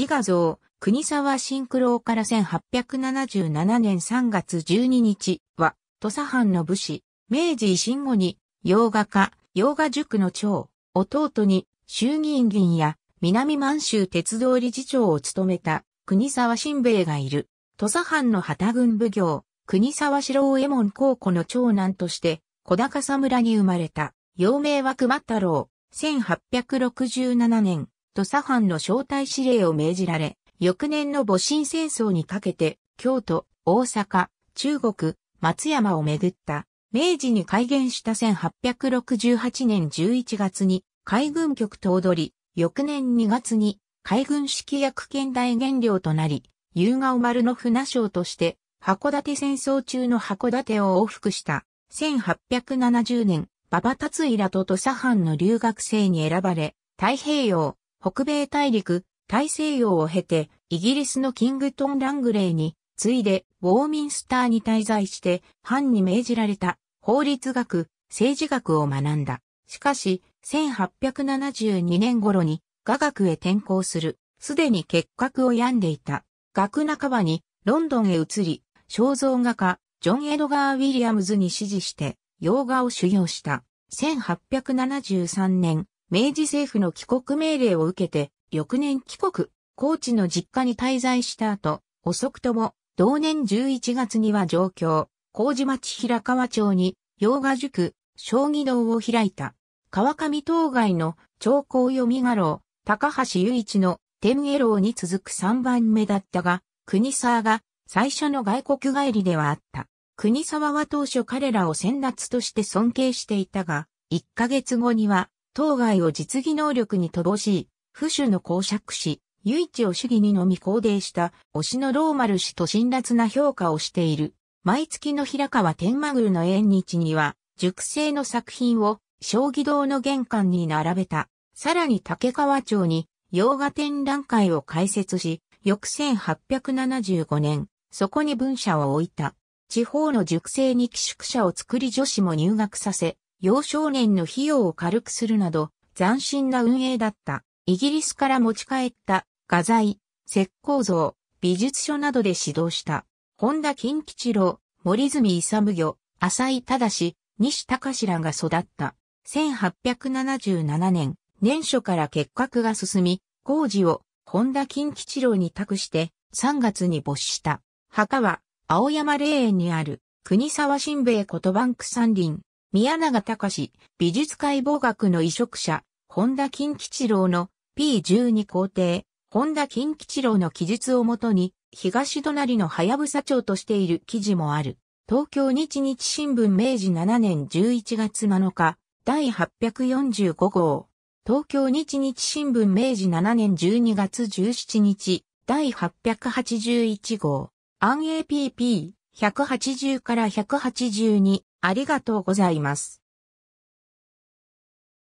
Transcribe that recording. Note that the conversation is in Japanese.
自画像、国沢新九郎から1877年3月12日は、土佐藩の武士、明治維新後に、洋画家、洋画塾の長、弟に、衆議院議員や、南満州鉄道理事長を務めた、国沢新兵衛がいる。土佐藩の旗軍奉行、国沢四郎右衛門高子の長男として、小高佐村に生まれた、幼名は熊太郎、1867年、土佐藩の招待指令を命じられ、翌年の戊辰戦争にかけて、京都、大阪、中国、松山をめぐった、明治に改元した1868年11月に海軍局頭取、翌年2月に海軍式役権大原料となり、夕顔丸の船将として、函館戦争中の函館を往復した1870年、馬場達井らと土佐藩の留学生に選ばれ、太平洋、北米大陸、大西洋を経て、イギリスのキングトン・ラングレーに、次いで、ウォーミンスターに滞在して、藩に命じられた、法律学、政治学を学んだ。しかし、1872年頃に、雅学へ転校する、すでに結核を病んでいた。学半ばに、ロンドンへ移り、肖像画家、ジョン・エドガー・ウィリアムズに指示して、洋画を修行した。1873年、明治政府の帰国命令を受けて、翌年帰国、高知の実家に滞在した後、遅くとも、同年11月には上京、高知町平川町に、洋画塾、将棋道を開いた。川上当該の長江読み画廊、高橋雄一の天下郎に続く3番目だったが、国沢が最初の外国帰りではあった。国沢は当初彼らを先達として尊敬していたが、1ヶ月後には当該を実技能力に乏しい、不守の公爵士、唯一を主義にのみ肯定した、推しのローマル氏と辛辣な評価をしている。毎月の平川天満宮の縁日には、熟成の作品を、将棋堂の玄関に並べた。さらに竹川町に、洋画展覧会を開設し、翌1875年、そこに文社を置いた。地方の熟成に寄宿舎を作り女子も入学させ、幼少年の費用を軽くするなど、斬新な運営だった。イギリスから持ち帰った画材、石膏像、美術書などで指導した。本田金吉郎、森住勇魚、浅井忠、西隆らが育った。1877年、年初から結核が進み、工事を本田金吉郎に託して3月に没した。墓は青山霊園にある国沢新兵衛ことバンク山林宮永隆、美術解剖学の移植者、本田金吉郎の P12 皇帝、本田金吉郎の記述をもとに、東隣の早やぶさ町としている記事もある。東京日日新聞明治7年11月7日、第845号。東京日日新聞明治7年12月17日、第881号。アン APP180 から182。ありがとうございます。